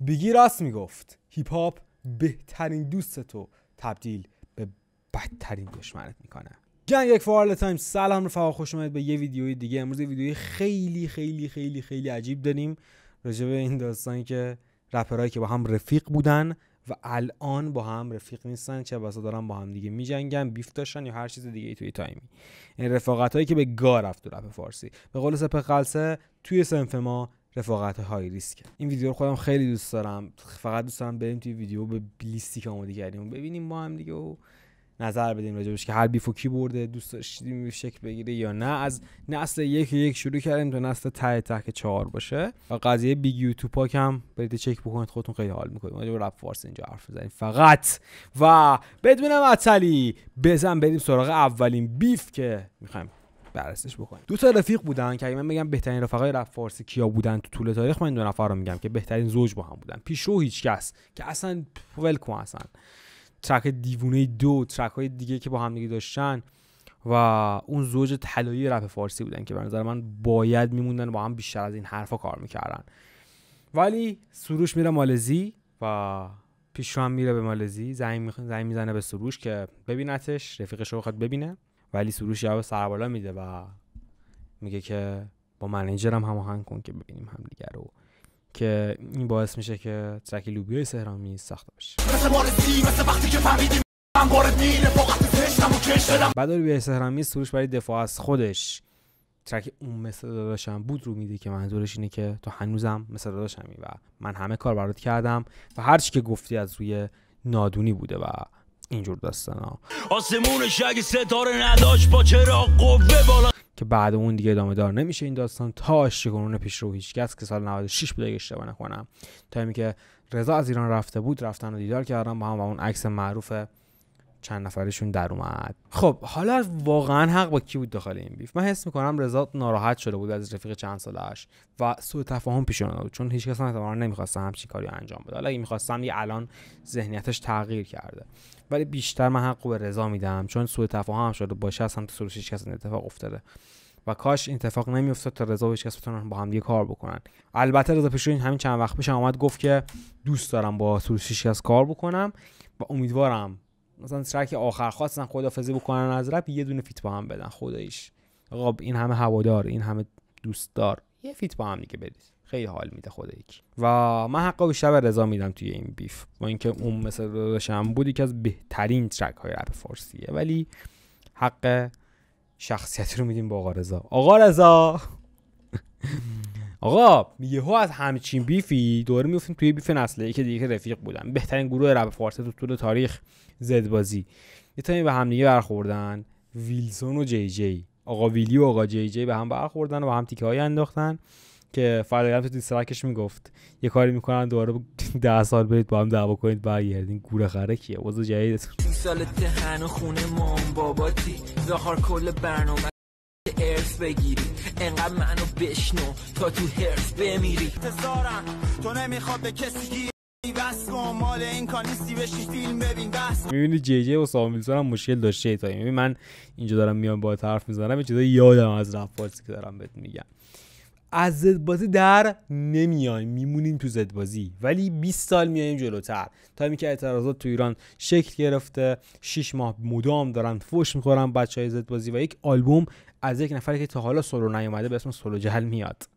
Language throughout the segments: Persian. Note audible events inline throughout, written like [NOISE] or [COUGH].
بیگی راست میگفت هیپ هاپ بهترین دوست تو تبدیل به بدترین دشمنت میکنه جنگ یک فوال تایم سلام رفقا خوش اومدید به یه ویدیوی دیگه امروز ویدیوی خیلی خیلی خیلی خیلی عجیب داریم راجع به این داستان که رپرایی که با هم رفیق بودن و الان با هم رفیق نیستن چه بسا دارن با هم دیگه میجنگن بیف داشتن یا هر چیز دیگه ای توی تایمی این رفاقت که به گا رفت تو رپ فارسی به قول سپه توی سنف ما رفاقت های ریسک این ویدیو رو خودم خیلی دوست دارم فقط دوست دارم بریم توی ویدیو به لیستی که آماده کردیم ببینیم ما هم دیگه و نظر بدیم راجبش که هر بیفو کی برده دوست داشتیم شکل بگیره یا نه از نسل یک یک شروع کردیم تا نسل ته ته که چهار باشه و قضیه بیگ یوتیوب پاک هم برید چک بکنید خودتون خیلی حال میکنید ما رپ فارس اینجا حرف بزنیم فقط و بدون عطلی بزن بریم سراغ اولین بیف که میخوایم بررسیش بکنیم دو تا رفیق بودن که اگه من بگم بهترین رفقای رپ فارسی کیا بودن تو طول تاریخ من دو نفر رو میگم که بهترین زوج با هم بودن پیشرو کس که اصلا ول کو اصلا ترک دیوونه دو ترک های دیگه که با هم دیگه داشتن و اون زوج طلایی رپ فارسی بودن که به نظر من باید میموندن با هم بیشتر از این حرفا کار میکردن ولی سروش میره مالزی و پیشرو هم میره به مالزی زنگ میزنه به سروش که ببینتش رفیقش رو ببینه ولی سروش جواب سربالا میده و میگه که با منیجرم هماهنگ کن که ببینیم همدیگه رو که این باعث میشه که ترک لوبیای سهرامی ساخته بشه بعد لوبیای سهرامی سروش برای دفاع از خودش ترک اون مثل داداشم بود رو میده که منظورش اینه که تو هنوزم مثل داداشمی و من همه کار برات کردم و هرچی که گفتی از روی نادونی بوده و اینجور داستان ها آسمون اگه ستاره نداشت با چرا قوه بالا که بعد اون دیگه ادامه دار نمیشه این داستان تا شگون پیش رو هیچکس که سال 96 بود اشتباه نکنم تا اینکه رضا از ایران رفته بود رفتن و دیدار کردن با هم و اون عکس معروف چند نفرشون در اومد خب حالا واقعا حق با کی بود داخل این بیف من حس میکنم رضا ناراحت شده بود از رفیق چند سالش و سوء تفاهم پیش اومده بود چون هیچکس احتمالاً نمیخواست همچین کاری انجام بده حالا اگه میخواستم یه الان ذهنیتش تغییر کرده ولی بیشتر من حق به رضا میدم چون سوء تفاهم شده باشه اصلا تو سرش هیچکس اتفاق افتاده و کاش این اتفاق نمیافتاد تا رضا و بتونن با هم یه کار بکنن البته رضا پیشون همین چند وقت پیش اومد گفت که دوست دارم با سروش هیچکس کار بکنم و امیدوارم مثلا ترک آخر خواستن خدافزی بکنن از رپ یه دونه فیت با هم بدن خداییش آقا این همه هوادار این همه دوستدار یه فیت با هم دیگه بدید خیلی حال میده خدا و من حقا بیشتر به رضا میدم توی این بیف با اینکه اون مثل داداشم بود یکی از بهترین ترک های رپ فارسیه ولی حق شخصیت رو میدیم با آقا رضا آقا رضا [LAUGHS] آقا یهو از همچین بیفی دوره میفتیم توی بیف نسله که دیگه رفیق بودن بهترین گروه رب فارسه تو طول تاریخ زدبازی یه تایی به هم دیگه برخوردن ویلسون و جی جی آقا ویلی و آقا جی جی به هم برخوردن و به هم تیکه های انداختن که فردا تو دیسترکش میگفت یه کاری میکنن دوباره [LAUGHS] ده سال برید با هم دعوا کنید برگردین گوره خره کیه وضع جدید سال خونه کل برنامه ارث بگیری انقدر منو بشنو تا تو هرس بمیری تزارم تو نمیخواد به کسی بس کن مال این کانیستی بشی فیلم ببین بس میبینی جی جی و سام هم مشکل داشته تا من اینجا دارم میام با حرف میزنم یه چیزا یادم از رپ که دارم بهت میگم از زد بازی در نمیایم میمونیم تو زد بازی ولی 20 سال میایم جلوتر تا اینکه اعتراضات تو ایران شکل گرفته 6 ماه مدام دارن فوش میخورن بچه های زد بازی و یک آلبوم از یک نفری که تا حالا سولو نیومده به اسم سولو جهل میاد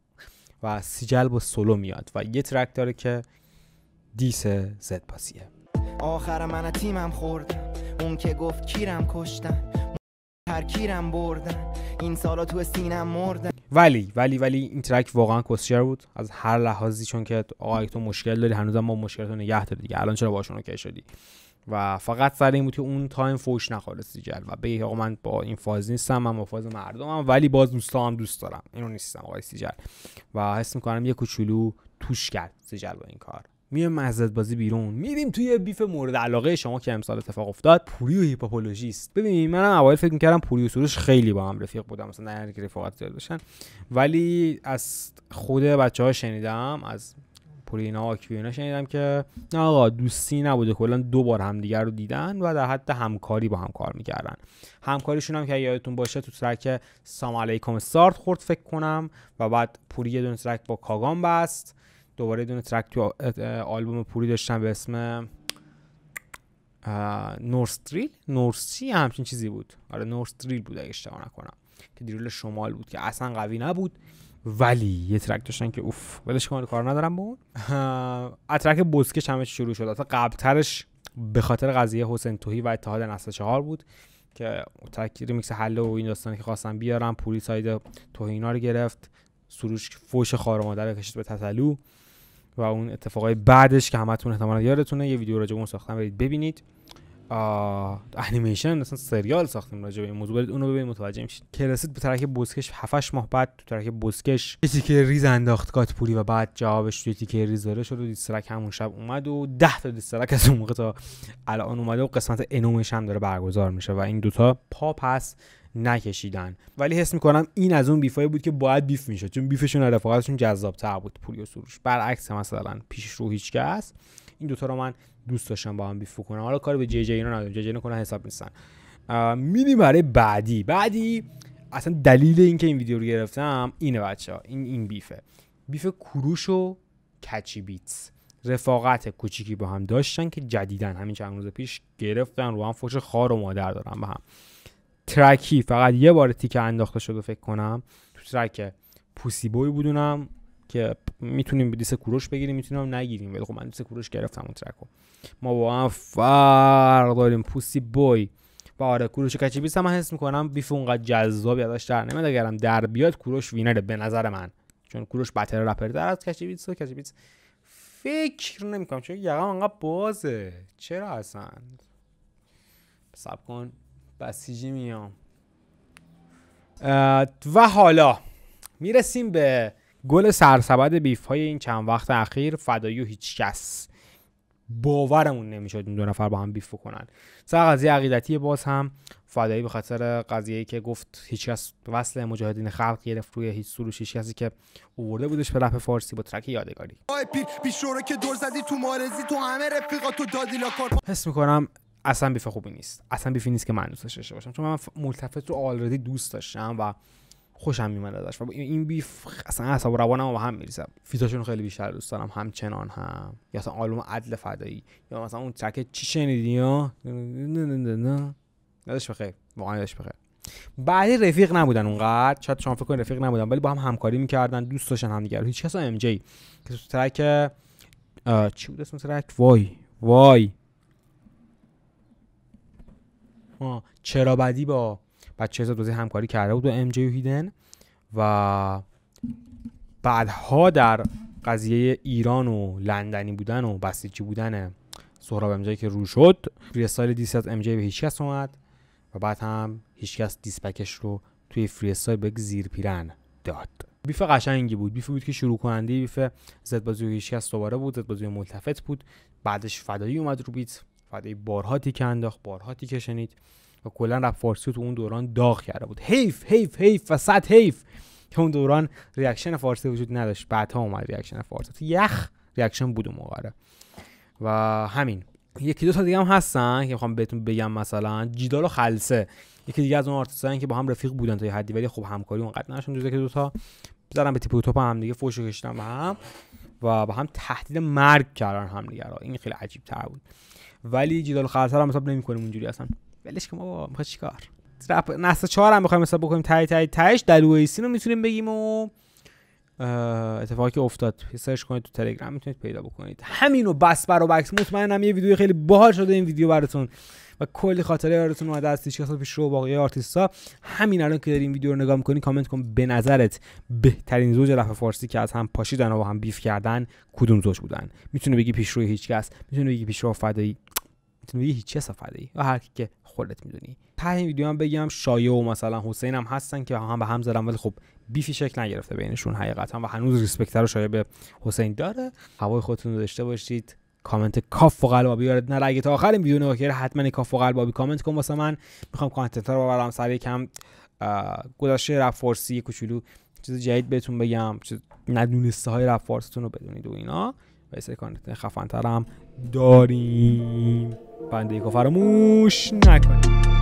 و سیجل با سولو میاد و یه ترک داره که دیس زد بازیه آخر من تیمم خوردم اون که گفت کیرم کشتن هر کیرم بردن این سالا تو سینم مردن ولی ولی ولی این ترک واقعا کسچر بود از هر لحاظی چون که آقا تو مشکل داری هنوزم ما مشکل تو نگه داری دیگه الان چرا باشون اوکی شدی و فقط سر این بود که اون تایم فوش نخوره سیجل و به آقا من با این فاز نیستم من با فاز مردمم ولی باز دوستا هم دوست دارم اینو نیستم آقای سیجل و حس میکنم یه کوچولو توش کرد سیجل با این کار میایم مزد بازی بیرون میریم توی بیف مورد علاقه شما که امسال اتفاق افتاد پوری و هیپاپولوژیست ببینید منم اول فکر میکردم پوری و سروش خیلی با هم رفیق بودم مثلا نه که رفاقت زیاد باشن ولی از خود بچه ها شنیدم از پوری اینا اینا شنیدم که نه آقا دوستی نبوده کلا دو بار همدیگر رو دیدن و در حد همکاری با هم کار میکردن همکاریشون هم که یادتون باشه تو ترک سام علیکم سارت خورد فکر کنم و بعد پوری یه دونه ترک با کاگام بست دوباره دونه ترک تو آلبوم پوری داشتم به اسم نورستریل نورسی همچین چیزی بود آره نورستریل بود اگه اشتباه نکنم که دیرول شمال بود که اصلا قوی نبود ولی یه ترک داشتن که اوف ولش کنم کار ندارم با اون اترک بزکش همه شروع شد حتی ترش به خاطر قضیه حسین توهی و اتحاد نسل چهار بود که ترک ریمیکس حل و این داستانی که خواستن بیارن پوری ساید توهینا رو گرفت سروش فوش خارمادر کشید به تطلو. و اون اتفاقای بعدش که همتون احتمالا یادتونه یه ویدیو راجع اون ساختم برید ببینید انیمیشن مثلا سریال ساختیم راجع به این موضوع برید اونو ببینید متوجه میشید که رسید به ترک بوسکش 7 ماه بعد تو ترک بوسکش کسی که ریز انداخت کات پولی و بعد جوابش توی تیکه ریز داره شد و دیسترک همون شب اومد و 10 تا دیسترک از اون موقع تا الان اومده و قسمت انومش هم داره برگزار میشه و این دوتا پا پس نکشیدن ولی حس میکنم این از اون بیفای بود که باید بیف میشد چون بیفشون رفاقتشون جذابتر بود پولی و سروش برعکس مثلا پیش رو هیچ کس این دوتا رو من دوست داشتن با هم بیف کنم حالا کار به جی جی اینا ندارم جی جی حساب نیستن میریم برای بعدی بعدی اصلا دلیل اینکه این ویدیو رو گرفتم اینه بچه ها این این بیفه بیف کروش و کچی بیتس رفاقت کوچیکی با هم داشتن که جدیدن همین چند روز پیش گرفتن رو هم فوش خار و مادر دارن با هم ترکی فقط یه بار تیکه انداخته شده فکر کنم تو ترک پوسی بوی بودونم که میتونیم دیسه کوروش بگیریم میتونیم نگیریم ولی خب من دیسه کوروش گرفتم اون ترکو ما با هم فرق داریم پوسی بوی و آره کوروش کچی هم من حس میکنم بیف اونقدر جذابی ازش در نمیاد اگرم در بیاد کوروش وینره به نظر من چون کوروش بتر رپر در از کچیبیس و بیست فکر نمیکنم چون یقم انقدر بازه چرا اصلا سب کن بسیجی میام و حالا میرسیم به گل سرسبد بیف های این چند وقت اخیر فدایو هیچکس باورمون نمیشد این دو نفر با هم بیف کنن سر قضیه عقیدتی باز هم فدایی به خاطر قضیه که گفت هیچ هیچکس وصل مجاهدین خلق گرفت روی هیچ سروش هیچ کسی که اوورده بودش به رپ فارسی با ترک یادگاری حس میکنم اصلا بیف خوبی نیست اصلا بیفی نیست که من دوست داشته باشم چون من ملتفت رو آلردی دوست داشتم و خوشم میومد ازش و این بیف اصلا اعصاب روانم با هم میریزم فیتاشون خیلی بیشتر دوست دارم همچنان هم یا اصلا آلوم عدل فدایی یا مثلا اون ترک چی شنیدی یا نداشت بخیر واقعا نداشت بخیر بعدی رفیق نبودن اونقدر شاید شما فکر کنید رفیق نبودن ولی با هم همکاری میکردن دوست داشتن همدیگه هیچ کس ام جی که ترک چی بود اسم ترک وای وای چرا بدی با بعد چه دوزی همکاری کرده بود با ام جی و هیدن و بعدها در قضیه ایران و لندنی بودن و بسیجی بودن سهراب جی که رو شد فریستایل دیس از جی به هیچکس اومد و بعد هم هیچکس دیسپکش رو توی فریستایل به زیر پیرن داد بیف قشنگی بود بیف بود که شروع کننده بیف زد بازی هیچکس دوباره بود زد بازی ملتفت بود بعدش فدایی اومد رو بیت فدایی بارها تیکه انداخت بارها تیک شنید و کلا رپ فارسی تو اون دوران داغ کرده بود حیف حیف حیف و صد حیف که اون دوران ریاکشن فارسی وجود نداشت ها اومد ریاکشن فارسی یخ ریاکشن بود اون موقع و همین یکی دو تا دیگه هم هستن که میخوام بهتون بگم مثلا جیدال و خلسه یکی دیگه از اون آرتिस्टان که با هم رفیق بودن تا یه حدی ولی خب همکاری اونقدر نشون جزه که دو تا به تیپ توپ هم دیگه فوشو کشتم به هم و با هم تهدید مرگ کردن هم دیگه این خیلی عجیب تر بود ولی جیدال خلسه رو هم حساب کنیم اونجوری اصلا ولش که ما بابا چیکار رپ نسل 4 هم میخوایم حساب بکنیم تای تای تایش دلویسی رو میتونیم بگیم و اتفاقی که افتاد سرچ کنید تو تلگرام میتونید پیدا بکنید همین و بس برا بکس مطمئنم یه ویدیو خیلی باحال شده این ویدیو براتون و کلی خاطره براتون اومده از چه پیش رو باقی آرتیستا همین الان که داری این ویدیو رو نگاه میکنی کامنت کن به نظرت بهترین زوج رپ فارسی که از هم پاشیدن و با هم بیف کردن کدوم زوج بودن میتونه بگی پیشرو هیچکس میتونه بگی پیشرو فدایی میتونه یه هیچی ای و هر کی که خودت میدونی ته این ویدیو هم بگم شایعه و مثلا حسین هم هستن که هم به هم زدن ولی خب بیفی شکل نگرفته بینشون حقیقتا و هنوز ریسپکت رو شایعه به حسین داره هوای خودتون رو داشته باشید کامنت کاف و قلب آبی یادت اگه تا آخر این ویدیو نگاه کردی حتما کاف و قلب آبی کامنت کن واسه من میخوام کانتنت رو ببرم سر کم گذشته رپ فارسی کوچولو چیز جدید بهتون بگم چیز ندونسته های رپ فارسیتون رو بدونید و اینا و سری کانتنت خفن هم داریم بنده ای فراموش نکنید